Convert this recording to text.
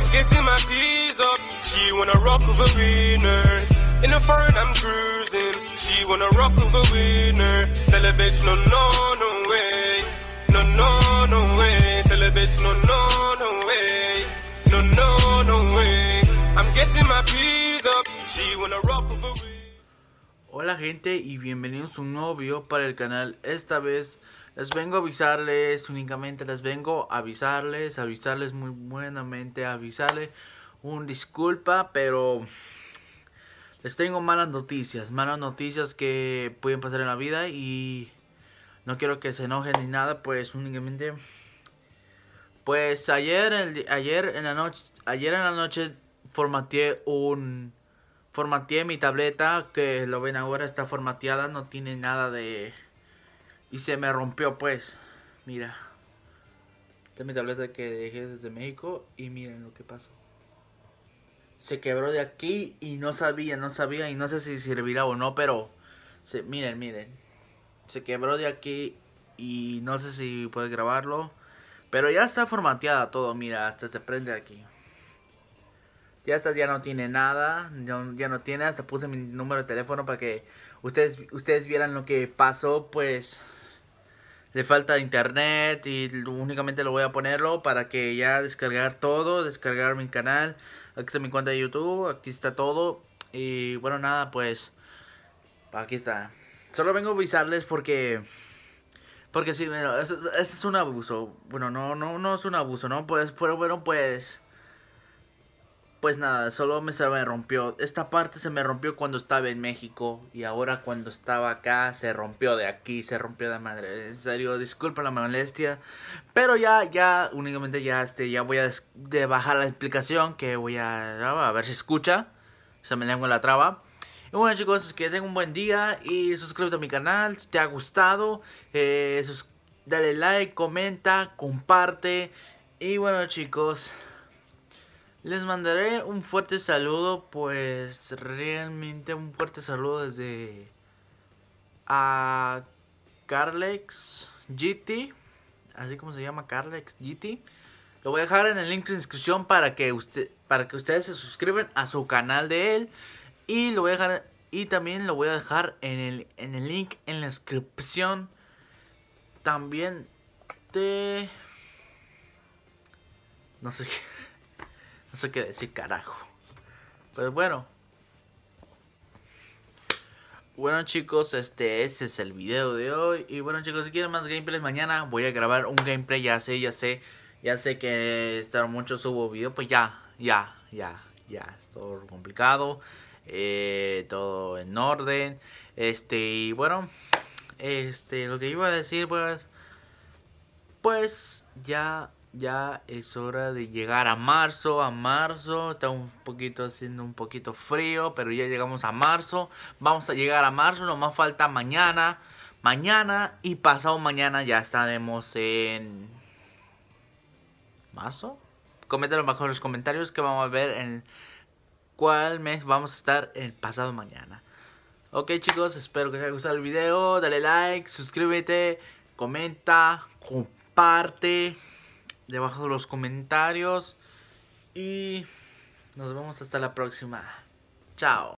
I'm getting my P's up. She wanna rock with a winner. In a foreign, I'm cruising. She wanna rock with a winner. Tell a bitch, no, no, no way. No, no, no way. Tell a bitch, no, no, no way. No, no, no way. I'm getting my P's up. She wanna rock with a winner. Hola gente y bienvenidos a un nuevo video para el canal. Esta vez les vengo a avisarles únicamente, les vengo a avisarles, avisarles muy buenamente, avisarles un disculpa, pero les tengo malas noticias, malas noticias que pueden pasar en la vida y no quiero que se enojen ni nada, pues únicamente pues ayer el, ayer en la noche ayer en la noche formateé un formateé mi tableta que lo ven ahora está formateada, no tiene nada de y se me rompió, pues. Mira. Esta es mi tableta que dejé desde México. Y miren lo que pasó. Se quebró de aquí y no sabía, no sabía. Y no sé si servirá o no, pero. Se, miren, miren. Se quebró de aquí y no sé si puedes grabarlo. Pero ya está formateada todo, mira, hasta se prende aquí. Ya está, ya no tiene nada, ya no tiene, hasta puse mi número de teléfono para que ustedes, ustedes vieran lo que pasó, pues le falta internet y únicamente lo voy a ponerlo para que ya descargar todo, descargar mi canal, aquí está mi cuenta de YouTube, aquí está todo y bueno nada pues aquí está. Solo vengo a avisarles porque porque sí, bueno, es, es un abuso. Bueno, no no no es un abuso, no pues pero bueno pues pues nada, solo me, se me rompió. Esta parte se me rompió cuando estaba en México y ahora cuando estaba acá se rompió de aquí, se rompió de madre. En serio, disculpa la molestia, pero ya, ya, únicamente ya, este, ya voy a de bajar la explicación que voy a, a ver si escucha. Se me lengua la traba. Y bueno chicos, que tengan un buen día y suscríbete a mi canal si te ha gustado. Eh, dale like, comenta, comparte. Y bueno chicos, les mandaré un fuerte saludo, pues realmente un fuerte saludo desde a Carlex GT, así como se llama Carlex GT. Lo voy a dejar en el link de inscripción para que usted para que ustedes se suscriban a su canal de él y lo voy dejar y también lo voy a dejar en el en el link en la descripción también de no sé qué eso quiere decir, carajo. Pues bueno. Bueno chicos, este, es el video de hoy. Y bueno chicos, si quieren más gameplays mañana voy a grabar un gameplay, ya sé, ya sé. Ya sé que estar mucho subo video, pues ya, ya, ya, ya. Es todo complicado. Eh, todo en orden. Este, y bueno. Este, lo que iba a decir, pues. Pues ya ya es hora de llegar a marzo, a marzo, está un poquito haciendo un poquito frío, pero ya llegamos a marzo, vamos a llegar a marzo, nomás falta mañana, mañana y pasado mañana ya estaremos en marzo. Coméntanos bajo los comentarios que vamos a ver en cuál mes vamos a estar el pasado mañana. Ok chicos, espero que te haya gustado el video, dale like, suscríbete, comenta, comparte debajo de los comentarios. Y nos vemos hasta la próxima. Chao.